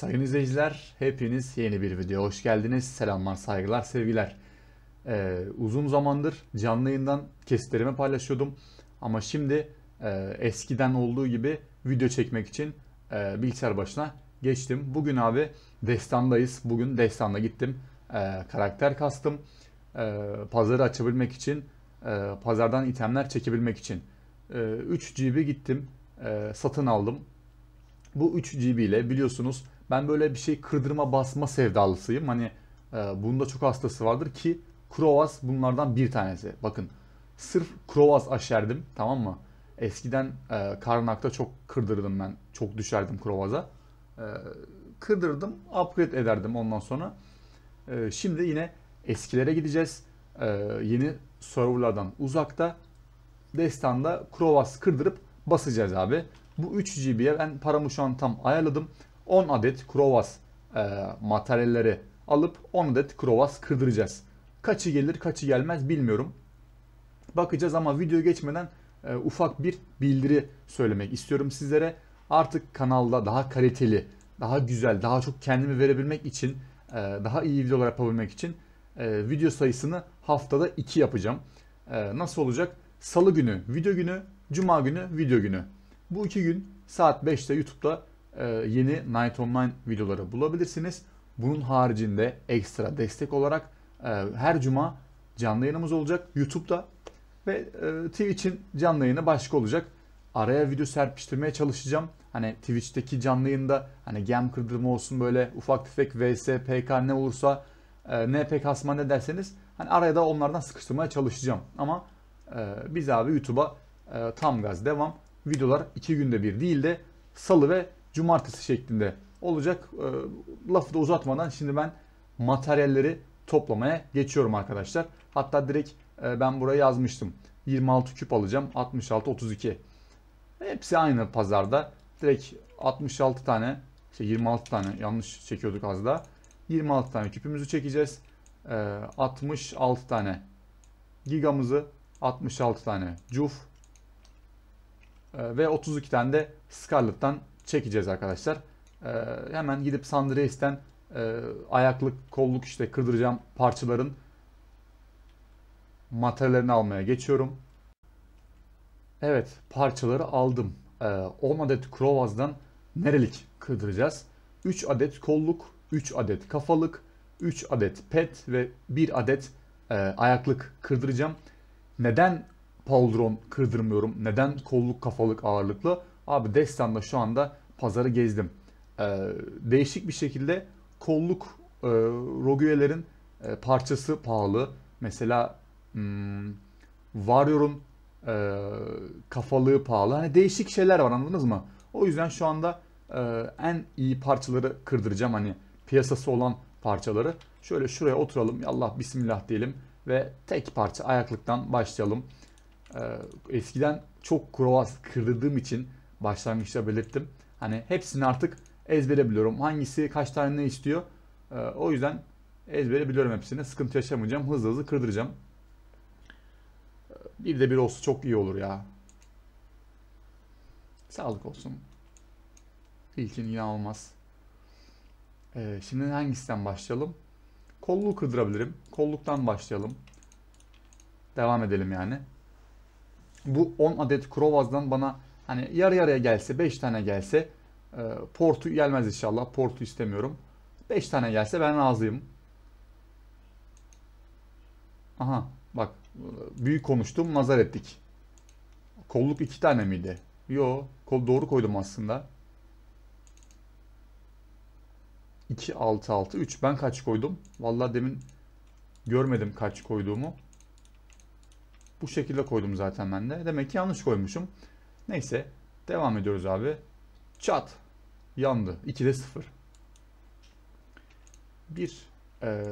Sayın izleyiciler, hepiniz yeni bir videoya hoş geldiniz. Selamlar, saygılar, sevgiler. Ee, uzun zamandır canlı yayından kesitlerimi paylaşıyordum. Ama şimdi e, eskiden olduğu gibi video çekmek için e, bilgisayar başına geçtim. Bugün abi destandayız. Bugün destanda gittim. E, karakter kastım. E, pazarı açabilmek için, e, pazardan itemler çekebilmek için. E, 3GB gittim. E, satın aldım. Bu 3 GB ile biliyorsunuz ben böyle bir şey kırdırma basma sevdalısıyım. Hani e, bunda çok hastası vardır ki Krovas bunlardan bir tanesi. Bakın sırf Krovas aşerdim tamam mı? Eskiden e, Karnak'ta çok kırdırdım ben. Çok düşerdim krovaza, E, kırdırdım, upgrade ederdim ondan sonra. E, şimdi yine eskilere gideceğiz. E, yeni serverlardan uzakta. Destanda Krovas kırdırıp basacağız abi. Bu 3 GB'ye ben paramı şu an tam ayarladım. 10 adet krovas e, materyalleri alıp 10 adet krovas kırdıracağız. Kaçı gelir kaçı gelmez bilmiyorum. Bakacağız ama video geçmeden e, ufak bir bildiri söylemek istiyorum sizlere. Artık kanalda daha kaliteli, daha güzel, daha çok kendimi verebilmek için, e, daha iyi videolar yapabilmek için e, video sayısını haftada 2 yapacağım. E, nasıl olacak? Salı günü video günü, cuma günü video günü. Bu iki gün saat 5'te YouTube'da e, yeni Night Online videoları bulabilirsiniz. Bunun haricinde ekstra destek olarak e, her cuma canlı yayınımız olacak YouTube'da ve e, Twitch'in canlı yayını başka olacak. Araya video serpiştirmeye çalışacağım. Hani Twitch'teki canlı yayında hani gem kırdırma olsun böyle ufak tefek vs, pk ne olursa ne pek asma ne derseniz hani araya da onlardan sıkıştırmaya çalışacağım. Ama biz abi YouTube'a tam gaz devam. Videolar iki günde bir değil de salı ve cumartesi şeklinde olacak. Ee, lafı da uzatmadan şimdi ben materyalleri toplamaya geçiyorum arkadaşlar. Hatta direkt e, ben buraya yazmıştım. 26 küp alacağım. 66 32. Hepsi aynı pazarda. Direkt 66 tane şey 26 tane yanlış çekiyorduk az da. 26 tane küpümüzü çekeceğiz. 66 ee, tane gigamızı 66 tane cuf e, ve 32 tane de Scarlett'tan çekeceğiz arkadaşlar. E, hemen gidip Sandreisten e, ayaklık, kolluk işte kırdıracağım parçaların materyallerini almaya geçiyorum. Evet parçaları aldım. E, ee, 10 adet krovazdan nerelik kırdıracağız? 3 adet kolluk, 3 adet kafalık, 3 adet pet ve 1 adet e, ayaklık kırdıracağım. Neden pauldron kırdırmıyorum? Neden kolluk kafalık ağırlıklı? Abi Destan'da şu anda pazarı gezdim. Ee, değişik bir şekilde kolluk e, Rogue'lerin e, parçası pahalı. Mesela hmm, Warrior'un e, kafalığı pahalı. Hani değişik şeyler var anladınız mı? O yüzden şu anda e, en iyi parçaları kırdıracağım. Hani piyasası olan parçaları. Şöyle şuraya oturalım. Allah bismillah diyelim. Ve tek parça ayaklıktan başlayalım. E, eskiden çok krovas kırdığım için başlangıçta belirttim. Hani hepsini artık ezbere biliyorum. Hangisi kaç tane ne istiyor. E, o yüzden ezbere biliyorum hepsini. Sıkıntı yaşamayacağım. Hızlı hızlı kırdıracağım. Bir de bir olsa çok iyi olur ya. Sağlık olsun. İlkin yine olmaz. Ee, şimdi hangisinden başlayalım? Kolluğu kırdırabilirim. Kolluktan başlayalım. Devam edelim yani. Bu 10 adet krovazdan bana Hani yarı yarıya gelse 5 tane gelse e, portu gelmez inşallah. Portu istemiyorum. 5 tane gelse ben razıyım. Aha bak büyük konuştum nazar ettik. Kolluk 2 tane miydi? Yo kol doğru koydum aslında. 2 6 6 3 ben kaç koydum? Vallahi demin görmedim kaç koyduğumu. Bu şekilde koydum zaten ben de. Demek ki yanlış koymuşum. Neyse. Devam ediyoruz abi. Çat. Yandı. 2'de 0. Bir e,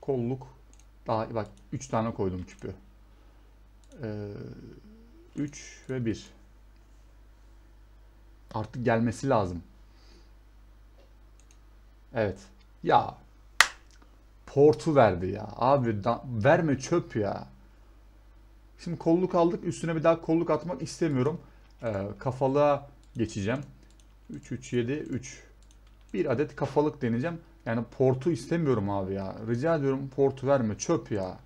kolluk daha bak 3 tane koydum küpü. 3 e, ve 1. Artık gelmesi lazım. Evet. Ya portu verdi ya. Abi da, verme çöp ya. Şimdi kolluk aldık. Üstüne bir daha kolluk atmak istemiyorum e, kafalığa geçeceğim. 3, 3, 7, 3. Bir adet kafalık deneyeceğim. Yani portu istemiyorum abi ya. Rica ediyorum portu verme. Çöp ya.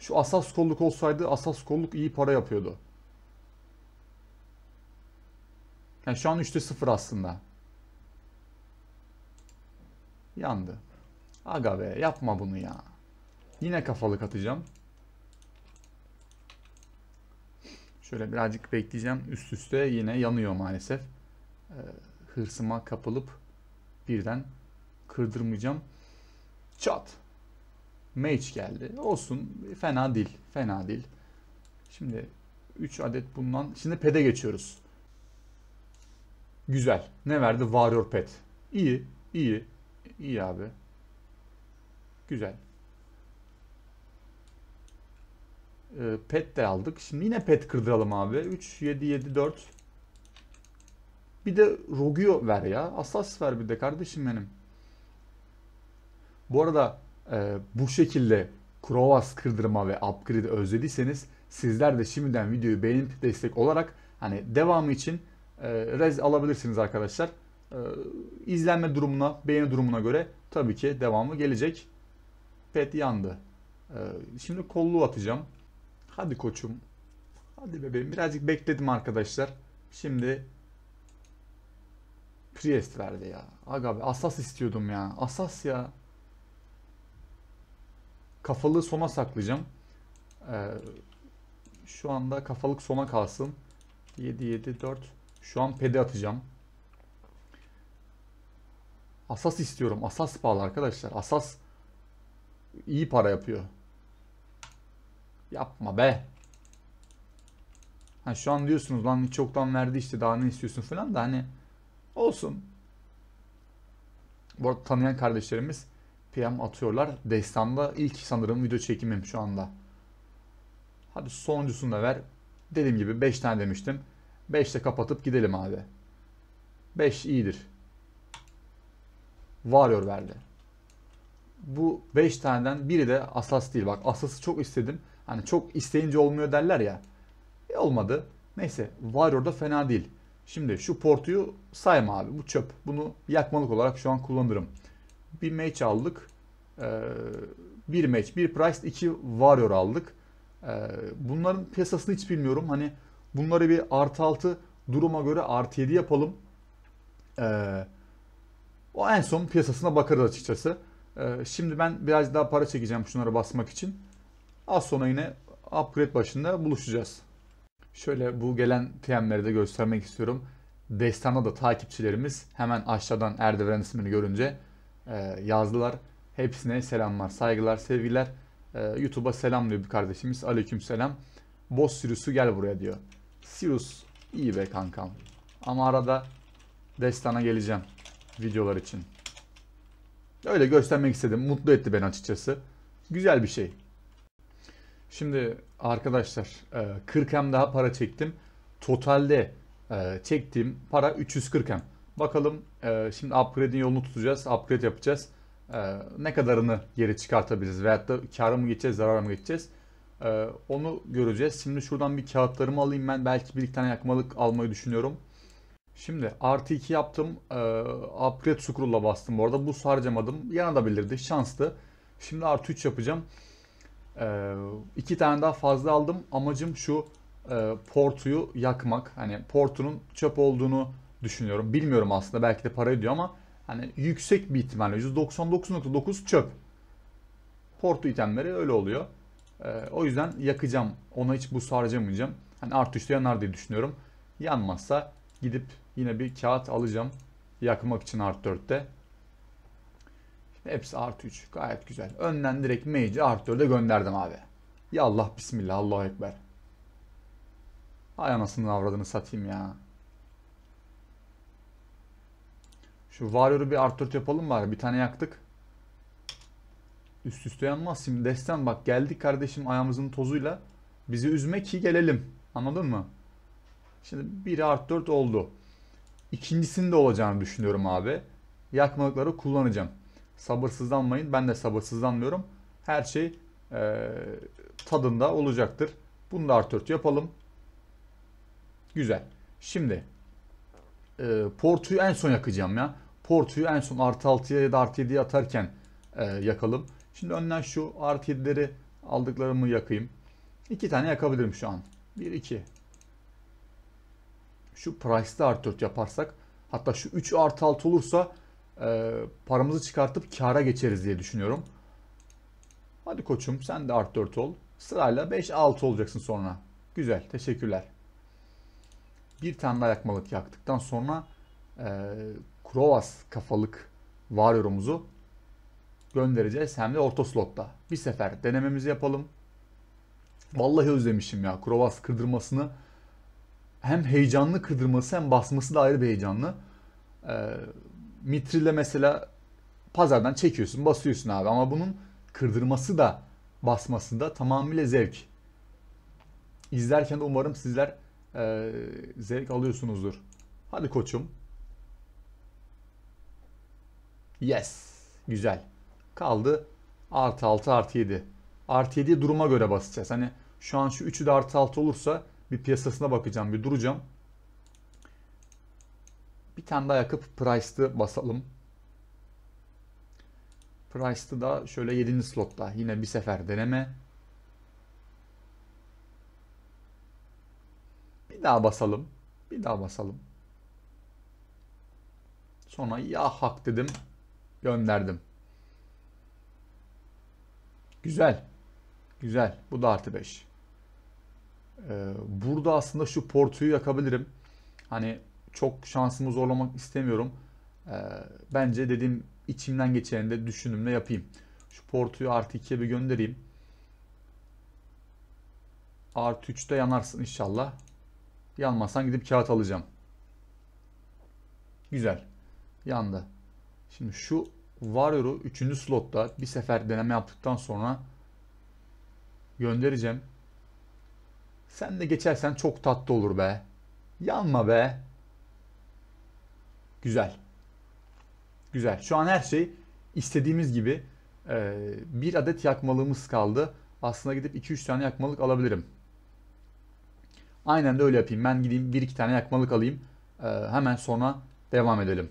Şu asas kolluk olsaydı asas kolluk iyi para yapıyordu. Yani şu an 3'te 0 aslında. Yandı. Aga be yapma bunu ya. Yine kafalık atacağım. Şöyle birazcık bekleyeceğim. Üst üste yine yanıyor maalesef. Ee, hırsıma kapılıp birden kırdırmayacağım. Çat. Mage geldi. Olsun. Fena değil. Fena değil. Şimdi 3 adet bundan. Şimdi pede geçiyoruz. Güzel. Ne verdi? Warrior pet. İyi. iyi, iyi abi. Güzel. E, pet de aldık. Şimdi yine pet kırdıralım abi. 3, 7, 7, 4. Bir de Rogio ver ya. Asas ver bir de kardeşim benim. Bu arada e, bu şekilde Krovas kırdırma ve upgrade özlediyseniz sizler de şimdiden videoyu beğenip destek olarak hani devamı için e, rez alabilirsiniz arkadaşlar. E, izlenme durumuna, beğeni durumuna göre tabii ki devamı gelecek. Pet yandı. E, şimdi kolluğu atacağım. Hadi koçum. Hadi bebeğim. Birazcık bekledim arkadaşlar. Şimdi Priest verdi ya. Aga be Asas istiyordum ya. Asas ya. Kafalı sona saklayacağım. Ee, şu anda kafalık sona kalsın. 7 7 4. Şu an pedi atacağım. Asas istiyorum. Asas pahalı arkadaşlar. Asas iyi para yapıyor. Yapma be. Ha şu an diyorsunuz lan çoktan verdi işte daha ne istiyorsun falan da hani olsun. Bu arada tanıyan kardeşlerimiz PM atıyorlar. Destan'da ilk sanırım video çekimim şu anda. Hadi sonuncusunu da ver. Dediğim gibi 5 tane demiştim. 5 de kapatıp gidelim abi. 5 iyidir. Varıyor verdi bu 5 taneden biri de asas değil. Bak asası çok istedim. Hani çok isteyince olmuyor derler ya. E olmadı. Neyse var orada fena değil. Şimdi şu portuyu sayma abi. Bu çöp. Bunu yakmalık olarak şu an kullanırım. Bir match aldık. Ee, bir match, bir price, iki Warrior aldık. Ee, bunların piyasasını hiç bilmiyorum. Hani bunları bir artı altı duruma göre artı yedi yapalım. Ee, o en son piyasasına bakarız açıkçası. Ee, şimdi ben biraz daha para çekeceğim şunlara basmak için. Az sonra yine upgrade başında buluşacağız. Şöyle bu gelen TM'leri de göstermek istiyorum. Destana da takipçilerimiz hemen aşağıdan Erdeviren ismini görünce e, yazdılar. Hepsine selamlar, saygılar, sevgiler. E, YouTube'a selam diyor bir kardeşimiz. Aleyküm selam. Boss Sirius'u gel buraya diyor. Sirius iyi be kankam. Ama arada destana geleceğim videolar için. Öyle göstermek istedim. Mutlu etti beni açıkçası. Güzel bir şey. Şimdi arkadaşlar 40M e, daha para çektim. Totalde e, çektiğim para 340M. Bakalım e, şimdi upgrade'in yolunu tutacağız. Upgrade yapacağız. Ne kadarını geri çıkartabiliriz? Veyahut da kâra mı geçeceğiz, zarara mı geçeceğiz? Onu göreceğiz. Şimdi şuradan bir kağıtlarımı alayım ben. Belki bir iki tane yakmalık almayı düşünüyorum. Şimdi artı 2 yaptım. E, upgrade scroll'a bastım. Bu arada bu harcamadım. Yanabilirdi. Şanstı. Şimdi artı 3 yapacağım. E, iki tane daha fazla aldım. Amacım şu e, portuyu yakmak. Hani portunun çöp olduğunu düşünüyorum. Bilmiyorum aslında. Belki de para ediyor ama hani yüksek bir ihtimalle. %99.9 çöp. Portu itemleri öyle oluyor. E, o yüzden yakacağım. Ona hiç bu harcamayacağım. Hani artı 3'te yanar diye düşünüyorum. Yanmazsa Gidip yine bir kağıt alacağım. Yakmak için art 4'te. Şimdi hepsi art 3. Gayet güzel. Önden direkt mage'i art 4'e gönderdim abi. Ya Allah bismillah Allahu ekber. Ay anasını avradını satayım ya. Şu Warrior'u bir art 4 yapalım bari. Bir tane yaktık. Üst üste yanmaz. Şimdi desten bak geldik kardeşim ayağımızın tozuyla. Bizi üzme ki gelelim. Anladın mı? Şimdi 1 art 4 oldu. İkincisinin de olacağını düşünüyorum abi. Yakmalıkları kullanacağım. Sabırsızlanmayın. Ben de sabırsızlanmıyorum. Her şey e, tadında olacaktır. Bunu da artı 4 yapalım. Güzel. Şimdi e, portuyu en son yakacağım ya. Portuyu en son artı 6'ya ya da artı 7'ye atarken e, yakalım. Şimdi önden şu artı 7'leri aldıklarımı yakayım. İki tane yakabilirim şu an. 1, 2 şu price'da artı 4 yaparsak hatta şu 3 artı 6 olursa e, paramızı çıkartıp kara geçeriz diye düşünüyorum. Hadi koçum sen de artı 4 ol. Sırayla 5-6 olacaksın sonra. Güzel teşekkürler. Bir tane daha yakmalık yaktıktan sonra e, Krovas kafalık var yorumuzu göndereceğiz. Hem de orta slotta. Bir sefer denememizi yapalım. Vallahi özlemişim ya. Krovas kırdırmasını hem heyecanlı kırdırması hem basması da ayrı bir heyecanlı. E, ee, mitrile mesela pazardan çekiyorsun basıyorsun abi ama bunun kırdırması da basması da tamamıyla zevk. İzlerken de umarım sizler e, zevk alıyorsunuzdur. Hadi koçum. Yes. Güzel. Kaldı artı 6 artı 7. Artı 7'yi duruma göre basacağız. Hani şu an şu 3'ü de artı 6 olursa bir piyasasına bakacağım, bir duracağım. Bir tane daha yakıp Price'ı basalım. Price'ı da şöyle 7. slotta. Yine bir sefer deneme. Bir daha basalım. Bir daha basalım. Sonra ya hak dedim. Gönderdim. Güzel. Güzel. Bu da artı 5. Ee, burada aslında şu portuyu yakabilirim. Hani çok şansımı zorlamak istemiyorum. Ee, bence dediğim içimden geçeni de düşünümle yapayım. Şu portuyu artı 2'ye bir göndereyim. Artı 3'te yanarsın inşallah. Yanmasan gidip kağıt alacağım. Güzel. Yandı. Şimdi şu Warrior'u 3. slotta bir sefer deneme yaptıktan sonra göndereceğim. Sen de geçersen çok tatlı olur be. Yanma be. Güzel. Güzel. Şu an her şey istediğimiz gibi e, bir adet yakmalığımız kaldı. Aslında gidip 2-3 tane yakmalık alabilirim. Aynen de öyle yapayım. Ben gideyim 1-2 tane yakmalık alayım. E, hemen sonra devam edelim.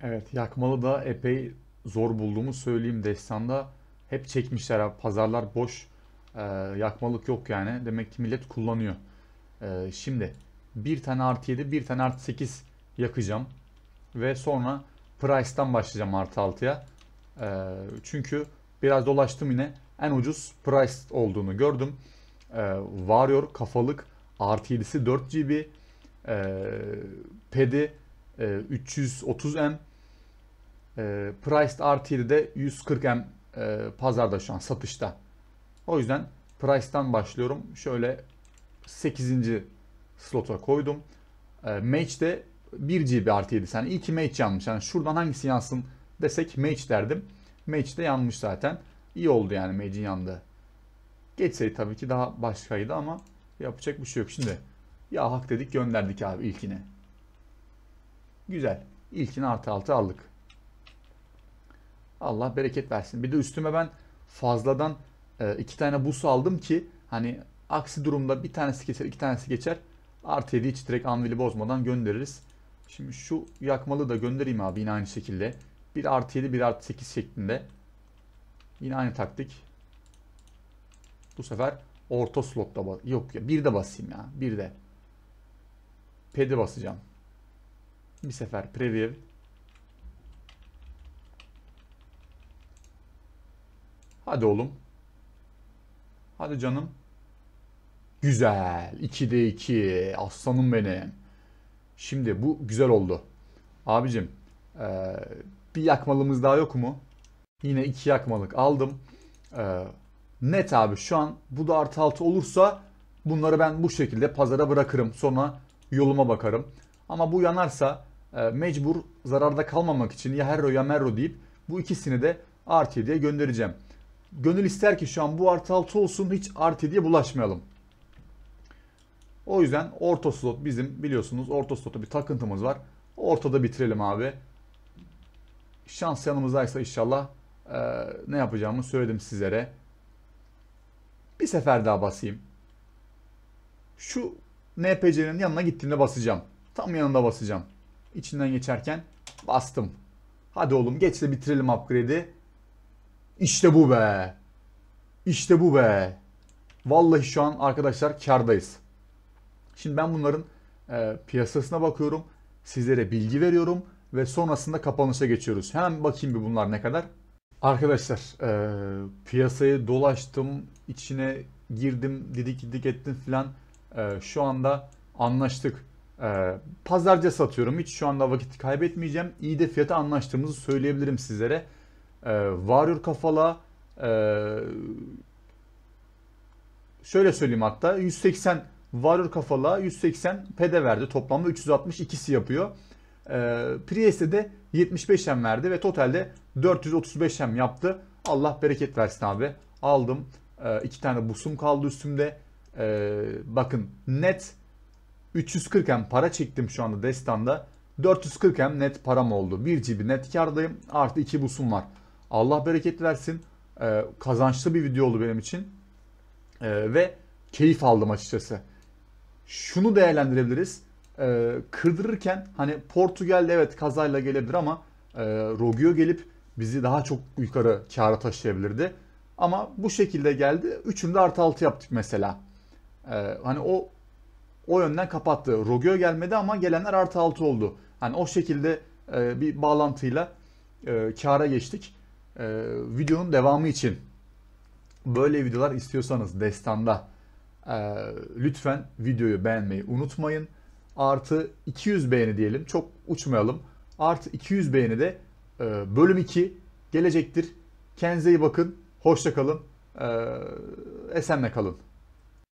Evet yakmalı da epey zor bulduğumu söyleyeyim destanda. Hep çekmişler abi. Pazarlar boş ee, yakmalık yok yani. Demek ki millet kullanıyor. Ee, şimdi bir tane artı 7 bir tane artı 8 yakacağım. Ve sonra price'tan başlayacağım artı 6'ya. Ee, çünkü biraz dolaştım yine. En ucuz price olduğunu gördüm. E, Warrior kafalık artı 7'si 4 GB. E, pedi 330M. E, Priced RT'de 140M pazarda şu an satışta. O yüzden price'tan başlıyorum. Şöyle 8. slota koydum. E, ee, Mage'de 1 GB artı 7. Yani iyi ki Mage yanmış. Yani şuradan hangisi yansın desek match derdim. Match'te de yanmış zaten. İyi oldu yani match'in yandı. Geçseydi tabii ki daha başkaydı ama yapacak bir şey yok. Şimdi ya hak dedik gönderdik abi ilkini. Güzel. İlkini artı altı aldık. Allah bereket versin. Bir de üstüme ben fazladan e, iki tane bus aldım ki hani aksi durumda bir tanesi geçer iki tanesi geçer. Artı 7 hiç direkt anvili bozmadan göndeririz. Şimdi şu yakmalı da göndereyim abi yine aynı şekilde. bir artı 7 bir artı 8 şeklinde. Yine aynı taktik. Bu sefer orta slotta bas yok ya bir de basayım ya bir de. Pedi basacağım. Bir sefer preview. Hadi oğlum. Hadi canım. Güzel. 2'de 2. Aslanım benim. Şimdi bu güzel oldu. Abicim e, bir yakmalımız daha yok mu? Yine 2 yakmalık aldım. E, net abi şu an bu da artı altı olursa bunları ben bu şekilde pazara bırakırım. Sonra yoluma bakarım. Ama bu yanarsa e, mecbur zararda kalmamak için ya Herro ya Merro deyip bu ikisini de artı 7'ye göndereceğim. Gönül ister ki şu an bu artı 6 olsun hiç artı diye bulaşmayalım. O yüzden orta slot bizim biliyorsunuz orta slotta bir takıntımız var. Ortada bitirelim abi. Şans yanımızdaysa inşallah e, ne yapacağımı söyledim sizlere. Bir sefer daha basayım. Şu NPC'nin yanına gittiğimde basacağım. Tam yanında basacağım. İçinden geçerken bastım. Hadi oğlum geç de bitirelim upgrade'i. İşte bu be. İşte bu be. Vallahi şu an arkadaşlar kardayız. Şimdi ben bunların e, piyasasına bakıyorum. Sizlere bilgi veriyorum ve sonrasında kapanışa geçiyoruz. Hemen bakayım bir bunlar ne kadar. Arkadaşlar e, piyasayı dolaştım, içine girdim, didik didik ettim filan. E, şu anda anlaştık. E, pazarca satıyorum. Hiç şu anda vakit kaybetmeyeceğim. İyi de fiyata anlaştığımızı söyleyebilirim sizlere e, Varür Kafala e, şöyle söyleyeyim hatta 180 Varür Kafala 180 pede verdi. Toplamda 360 ikisi yapıyor. E, Priest'e de 75 m verdi ve totalde 435 m yaptı. Allah bereket versin abi. Aldım. E, iki tane busum kaldı üstümde. E, bakın net 340 m para çektim şu anda destanda. 440 m net param oldu. Bir cibi net kardayım. Artı iki busum var. Allah bereket versin. Ee, kazançlı bir video oldu benim için. Ee, ve keyif aldım açıkçası. Şunu değerlendirebiliriz. Ee, kırdırırken hani Portugal evet kazayla gelebilir ama e, Rogio gelip bizi daha çok yukarı kâra taşıyabilirdi. Ama bu şekilde geldi. Üçünde artı altı yaptık mesela. Ee, hani o o yönden kapattı. Rogio gelmedi ama gelenler artı altı oldu. Hani o şekilde e, bir bağlantıyla e, kâra geçtik. Ee, videonun devamı için böyle videolar istiyorsanız destanda e, lütfen videoyu beğenmeyi unutmayın. Artı 200 beğeni diyelim çok uçmayalım. Artı 200 beğeni de e, bölüm 2 gelecektir. Kendinize iyi bakın. hoşçakalın E, ee, esenle kalın.